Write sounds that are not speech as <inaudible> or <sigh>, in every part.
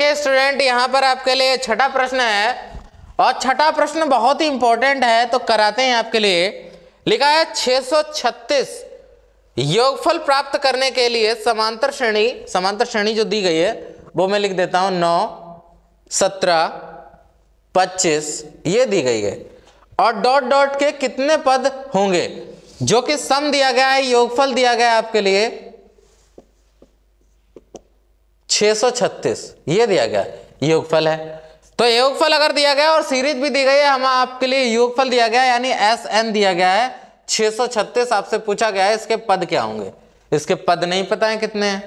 देखिए स्टूडेंट यहाँ पर आपके लिए छठा प्रश्न है और छठा प्रश्न बहुत ही इंपॉर्टेंट है तो कराते हैं आपके लिए लिखा है 636 योगफल प्राप्त करने के लिए समांतर श्रेणी समांतर श्रेणी जो दी गई है वो मैं लिख देता हूं नौ सत्रह पच्चीस ये दी गई है और डॉट डॉट के कितने पद होंगे जो कि सम दिया गया है योगफल दिया गया है आपके लिए 636 ये दिया गया योगफल है तो योगफल अगर दिया गया और सीरीज भी दी गई है हम आपके लिए योगफल दिया गया यानी एस एन दिया गया है 636 आपसे पूछा गया है इसके पद क्या होंगे इसके पद नहीं पता है कितने हैं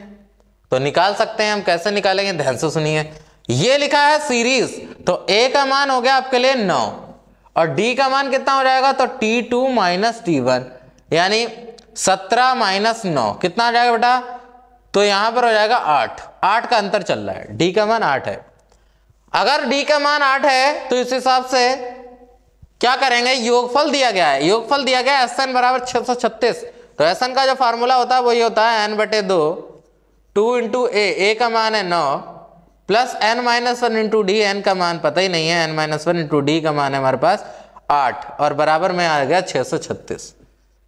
तो निकाल सकते हैं हम कैसे निकालेंगे ध्यान से सुनिए ये लिखा है सीरीज तो ए का मान हो गया आपके लिए नौ और डी का मान कितना हो जाएगा तो T two minus T one यानी सत्रह माइनस नौ कितना आ जाएगा बेटा तो यहां पर हो जाएगा आठ आठ का अंतर चल रहा है डी का मान आठ है अगर डी का मान आठ है तो इस हिसाब से क्या करेंगे योगफल दिया गया है योगफल दिया गया एस एन बराबर छह सौ छत्तीस तो एस एन का जो फार्मूला होता है वही होता है एन बटे दो टू इंटू ए ए का मान है नौ plus N minus one into D N का मान पता ही नहीं है N minus one into D का मान है हमारे पास आठ और बराबर में आ गया छह सौ छत्तीस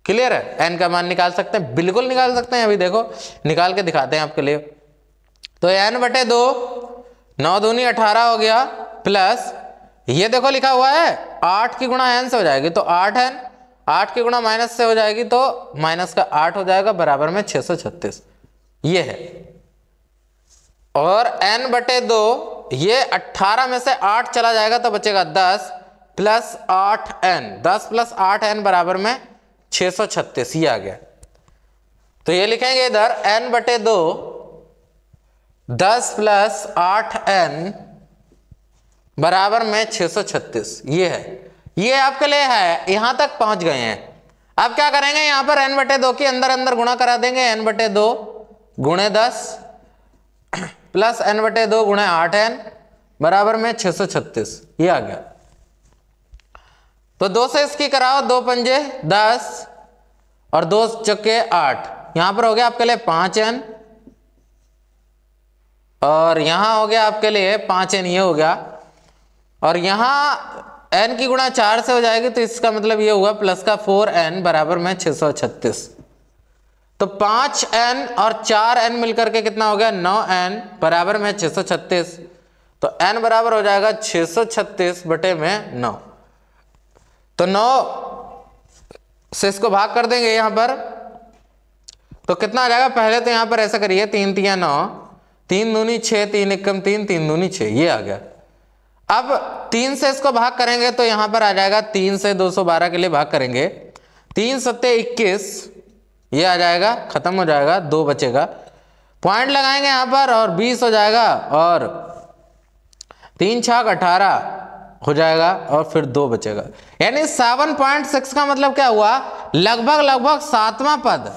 क्लियर है एन का मान निकाल सकते हैं बिल्कुल निकाल सकते हैं अभी देखो निकाल के दिखाते हैं आपके लिए तो एन बटे दो नौ दूनी अठारह हो गया प्लस ये देखो लिखा हुआ है आठ की गुणा एन से हो जाएगी तो आठ एन आठ की गुणा माइनस से हो जाएगी तो माइनस का आठ हो जाएगा बराबर में छह सौ छत्तीस ये है और एन बटे दो ये अट्ठारह में से आठ चला जाएगा तो बचेगा दस प्लस आठ एन दस प्लस आठ एन बराबर में छः सौ छत्तीस ये आ गया तो ये लिखेंगे इधर एन बटे दो दस प्लस आठ एन बराबर में 636 सौ छत्तीस ये है ये आपके लिए है यहां तक पहुंच गए हैं अब क्या करेंगे यहां पर एन बटे दो के अंदर अंदर गुणा करा देंगे एन बटे दो गुणे दस <clears throat> प्लस एन बटे दो गुणे आठ एन बराबर में छः सौ छत्तीस ये आ गया तो दो से इसकी कराओ दो पंजे दस और दो चक्के आठ यहां पर हो गया आपके लिए पांच एन और यहां हो गया आपके लिए पांच एन ये हो गया और यहां एन की गुणा चार से हो जाएगी तो इसका मतलब ये हुआ प्लस का फोर एन बराबर में छह सौ छत्तीस तो पांच एन और चार एन मिलकर के कितना हो गया नौ एन बराबर में छह सौ छत्तीस तो एन बराबर हो जाएगा छह सौ छत्तीस बटे में नौ तो नौ से इसको भाग कर देंगे यहां पर तो कितना आ जाएगा पहले तो यहां पर ऐसा करिए तीन तिया नौ तीन दूनी छ तीन एकम तीन तीन दूनी छ ये आ गया अब तीन से इसको भाग करेंगे तो यहां पर आ जाएगा तीन से 212 के लिए भाग करेंगे तीन सत्ते इक्कीस ये आ जाएगा ख़त्म हो जाएगा दो बचेगा पॉइंट लगाएंगे यहां पर और बीस हो जाएगा और तीन छाक अठारह हो जाएगा और फिर दो बचेगा यानी सेवन पॉइंट सिक्स का मतलब क्या हुआ लगभग लगभग सातवां पद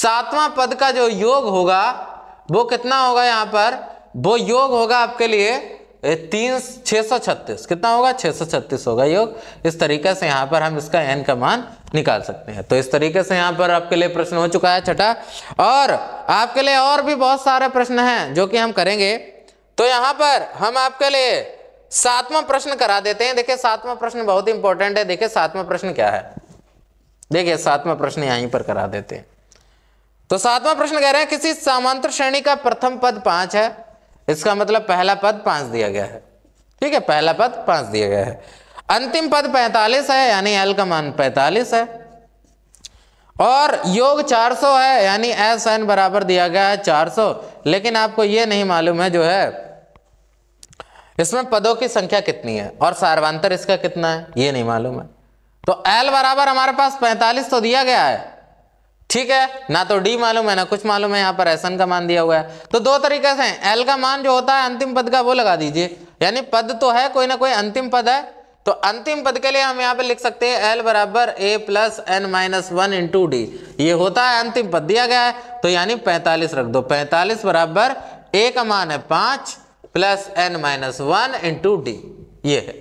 सातवां पद का जो योग होगा वो कितना होगा यहाँ पर वो योग होगा आपके लिए तीन छह सौ छत्तीस कितना होगा छह सौ छत्तीस होगा योग इस तरीके से यहाँ पर हम इसका एन का मान निकाल सकते हैं तो इस तरीके से यहाँ पर आपके लिए प्रश्न हो चुका है छठा और आपके लिए और भी बहुत सारे प्रश्न हैं जो कि हम करेंगे तो यहाँ पर हम आपके लिए सातवां प्रश्न करा देते हैं देखिए सातवां प्रश्न बहुत इंपॉर्टेंट है देखिए सातवां प्रश्न क्या है देखिए सातवां प्रश्न यहीं पर करा देते हैं तो सातवां प्रश्न कह रहे हैं किसी सामांतर श्रेणी का प्रथम पद पांच है इसका मतलब पहला पद पांच दिया गया है ठीक है पहला पद पांच दिया गया है अंतिम पद पैंतालीस है यानी एल का मान पैंतालीस है और योग 400 है यानी एस एन बराबर दिया गया है 400 लेकिन आपको यह नहीं मालूम है जो है इसमें पदों की संख्या कितनी है और सार्वांतर इसका कितना है ये नहीं मालूम है तो एल बराबर हमारे पास 45 तो दिया गया है ठीक है ना तो डी मालूम है ना कुछ मालूम है यहाँ पर एसन का मान दिया हुआ है तो दो तरीके से एल का मान जो होता है अंतिम पद का वो लगा दीजिए यानी पद तो है कोई ना कोई अंतिम पद है तो अंतिम पद के लिए हम यहाँ पर लिख सकते हैं एल बराबर A plus N minus one two D ये होता है अंतिम पद दिया गया है तो यानी पैंतालीस रख दो पैंतालीस बराबर ए का मान है पाँच plus N minus one into D ये है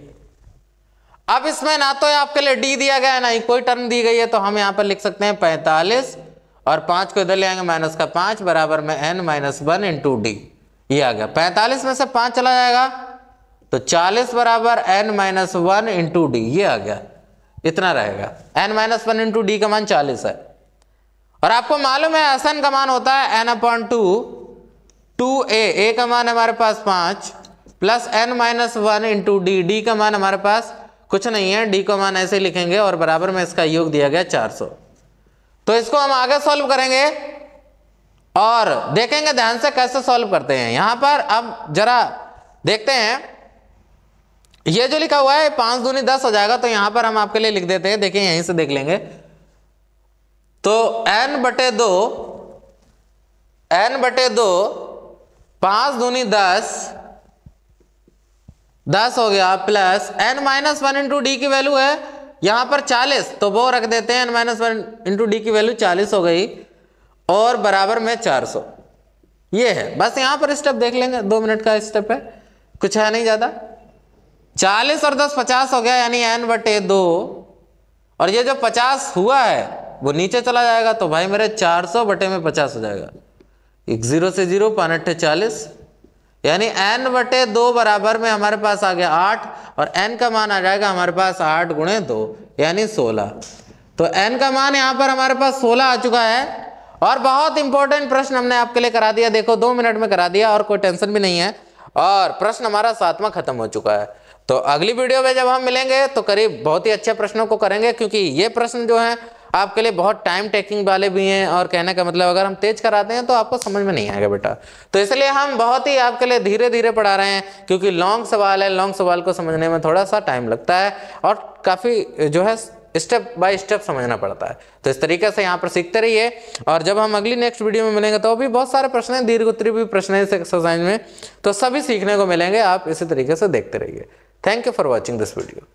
अब इसमें ना तो आपके लिए डी दिया गया है ना ही कोई टर्म दी गई है तो हम यहाँ पर लिख सकते हैं पैंतालीस और पांच को इधर ले आएंगे माइनस का पांच बराबर में N minus one into D ये आ गया पैंतालीस में से पांच चला जाएगा तो चालीस बराबर N minus one into D ये आ गया इतना रहेगा N minus one into D का मान चालीस है और आपको मालूम है एस एन का मान होता है एन अपॉइंट टू टू ए ए का मान हमारे पास पांच plus N minus one into D D का मान हमारे पास कुछ नहीं है डी का मान ऐसे लिखेंगे और बराबर में इसका योग दिया गया चार सौ तो इसको हम आगे सॉल्व करेंगे और देखेंगे ध्यान से कैसे सॉल्व करते हैं यहां पर अब जरा देखते हैं ये जो लिखा हुआ है पांच दूनी दस हो जाएगा तो यहां पर हम आपके लिए लिख देते हैं देखिए यहीं से देख लेंगे तो एन बटे दो एन बटे दो पांच दूनी दस दस हो गया plus N minus one into D की वैल्यू है यहां पर चालीस तो वो रख देते हैं N minus one into D की वैल्यू चालीस हो गई और बराबर में चार सौ ये है बस यहां पर स्टेप देख लेंगे दो मिनट का स्टेप है कुछ है नहीं ज्यादा चालीस और दस पचास हो गया यानी एन बटे दो और ये जो पचास हुआ है वो नीचे चला जाएगा तो भाई मेरे चार सौ बटे में पचास हो जाएगा एक जीरो से जीरो पान अट्ठे चालीस यानी एन बटे दो बराबर में हमारे पास आ गया आठ और एन का मान आ जाएगा हमारे पास आठ गुणे दो यानी सोलह तो एन का मान यहाँ पर हमारे पास सोलह आ चुका है और बहुत इंपॉर्टेंट प्रश्न हमने आपके लिए करा दिया देखो दो मिनट में करा दिया और कोई टेंशन भी नहीं है और प्रश्न हमारा सातवा खत्म हो चुका है तो अगली वीडियो में जब हम मिलेंगे तो करीब बहुत ही अच्छे प्रश्नों को करेंगे क्योंकि ये प्रश्न जो है आपके लिए बहुत टाइम टेकिंग वाले भी हैं और कहने का मतलब अगर हम तेज़ कराते हैं तो आपको समझ में नहीं आएगा बेटा तो इसलिए हम बहुत ही आपके लिए धीरे धीरे पढ़ा रहे हैं क्योंकि लॉन्ग सवाल है लॉन्ग सवाल को समझने में थोड़ा सा टाइम लगता है और काफ़ी जो है स्टेप बाय स्टेप समझना पड़ता है तो इस तरीके से यहाँ पर सीखते रहिए और जब हम अगली नेक्स्ट वीडियो में मिलेंगे तो भी बहुत सारे प्रश्न हैं दीर्घ उत्तरी भी प्रश्न है इस एक्सरसाइज में तो सभी सीखने को मिलेंगे आप इसी तरीके से देखते रहिए thank you for watching this video